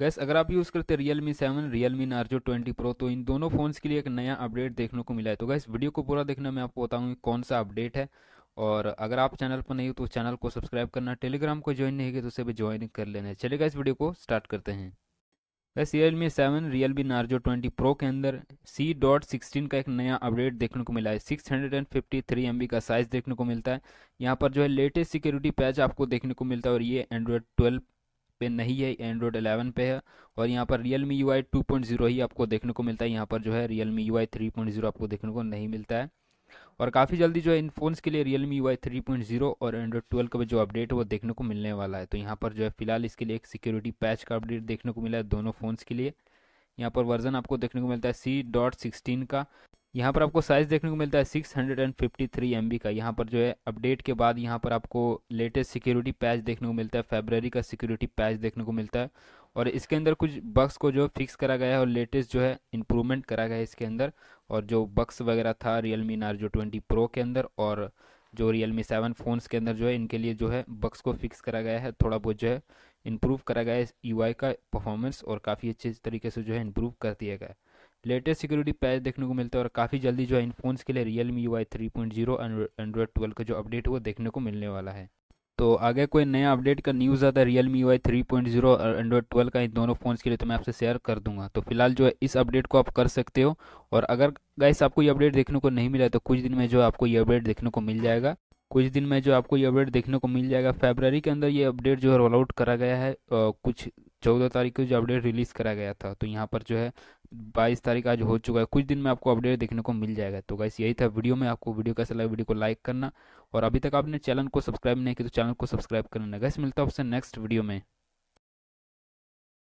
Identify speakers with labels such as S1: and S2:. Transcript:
S1: gas अगर आप use करते Realme seven Realme Narzo twenty pro तो इन दोनों फ़ोन्स के लिए एक नया अपडेट देखने को मिला है तो गैस वीडियो को पूरा देखना मैं आपको बताऊँगी कौन सा अपडेट है और अगर आप चैनल पर नहीं हो तो चैनल को सब्सक्राइब करना टेलीग्राम को ज्वाइन नहीं किया तो उसे भी ज्वाइन कर लेना है चलेगा इस वीडियो को स्टार्ट करते हैं बस Realme seven Realme Narzo twenty pro के अंदर सी डॉट सिक्सटीन का एक नया अपडेट देखने को मिला है six hundred and fifty three M B का साइज़ देखने को मिलता है यहाँ पर जो है लेटेस्ट सिक्योरिटी पैच आपको देखने को मिलता है और ये एंड्रॉयड ट्वेल्व पे नहीं है एंड्रॉयड 11 पे है और यहाँ पर रियल मी यू आई ही आपको देखने को मिलता है यहाँ पर जो है रियल मी यू आई आपको देखने को नहीं मिलता है और काफ़ी जल्दी जो है इन फ़ोन्स के लिए Realme U I three point zero और एंड्रॉयड ट्वेल्व का जो अपडेट है वो देखने को मिलने वाला है तो यहाँ पर जो है फिलहाल इसके लिए एक सिक्योरिटी पैच का अपडेट देखने को मिला है दोनों फ़ोन्स के लिए यहाँ पर वर्जन आपको देखने को मिलता है सी डॉट सिक्सटीन का यहाँ पर आपको साइज़ देखने को मिलता है 653 बी का यहाँ पर जो है अपडेट के बाद यहाँ पर आपको लेटेस्ट सिक्योरिटी पैच देखने को मिलता है फेबररी का सिक्योरिटी पैच देखने को मिलता है और इसके अंदर कुछ बक्स को जो फिक्स करा गया है और लेटेस्ट जो है इम्प्रूवमेंट करा गया है इसके अंदर और जो बक्स वगैरह था Realme Narzo twenty pro के अंदर और जो रियल मी सेवन फ़ोन्स के अंदर जो है इनके लिए जो है बक्स को फिक्स करा गया है थोड़ा बहुत जो है इम्प्रूव करा गया है यू का परफॉर्मेंस और काफ़ी अच्छे तरीके से जो है इम्प्रूव कर दिया गया है लेटेस्ट सिक्योरिटी पैच देखने को मिलता है और काफ़ी जल्दी जो है इन फोन्स के लिए Realme U I three point zero Android twelve का जो अपडेट है वो देखने को मिलने वाला है तो आगे कोई नया अपडेट का न्यूज़ आता है Realme U I three point zero और एंड्रॉयड ट्वेल्व का इन दोनों फ़ोन्स के लिए तो मैं आपसे शेयर कर दूंगा तो फिलहाल जो है इस अपडेट को आप कर सकते हो और अगर गाइस आपको ये अपडेट देखने को नहीं मिला तो कुछ दिन में जो आपको ये अपडेट देखने को मिल जाएगा कुछ दिन में जो आपको ये अपडेट देखने को मिल जाएगा फेबररी के अंदर ये अपडेट जो है रोल आउट करा गया है कुछ चौदह तारीख को जो अपडेट रिलीज़ करा गया था तो यहाँ पर जो है बाईस तारीख आज हो चुका है कुछ दिन में आपको अपडेट देखने को मिल जाएगा तो गाइस यही था वीडियो में आपको वीडियो कैसा लगा वीडियो को लाइक करना और अभी तक आपने चैनल को सब्सक्राइब नहीं किया तो चैनल को सब्सक्राइब करना गैस मिलता है आपसे नेक्स्ट वीडियो में